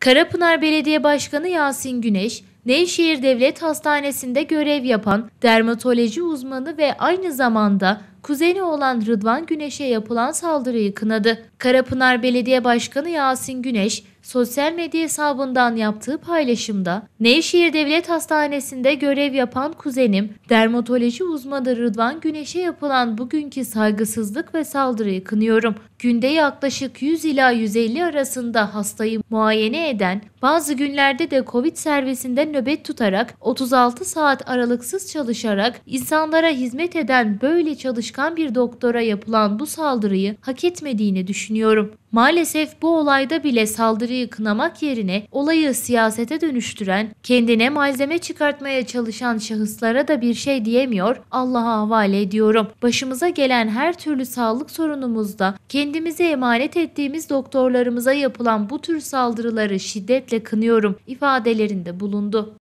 Karapınar Belediye Başkanı Yasin Güneş, Nevşehir Devlet Hastanesi'nde görev yapan dermatoloji uzmanı ve aynı zamanda kuzeni olan Rıdvan Güneş'e yapılan saldırıyı kınadı. Karapınar Belediye Başkanı Yasin Güneş, sosyal medya hesabından yaptığı paylaşımda Nevşehir Devlet Hastanesi'nde görev yapan kuzenim dermatoloji uzmanı Rıdvan Güneş'e yapılan bugünkü saygısızlık ve saldırıyı kınıyorum. Günde yaklaşık 100 ila 150 arasında hastayı muayene eden, bazı günlerde de Covid servisinde nöbet tutarak 36 saat aralıksız çalışarak insanlara hizmet eden böyle çalışan çalışkan bir doktora yapılan bu saldırıyı hak etmediğini düşünüyorum. Maalesef bu olayda bile saldırıyı kınamak yerine olayı siyasete dönüştüren, kendine malzeme çıkartmaya çalışan şahıslara da bir şey diyemiyor, Allah'a havale ediyorum. Başımıza gelen her türlü sağlık sorunumuzda kendimize emanet ettiğimiz doktorlarımıza yapılan bu tür saldırıları şiddetle kınıyorum ifadelerinde bulundu.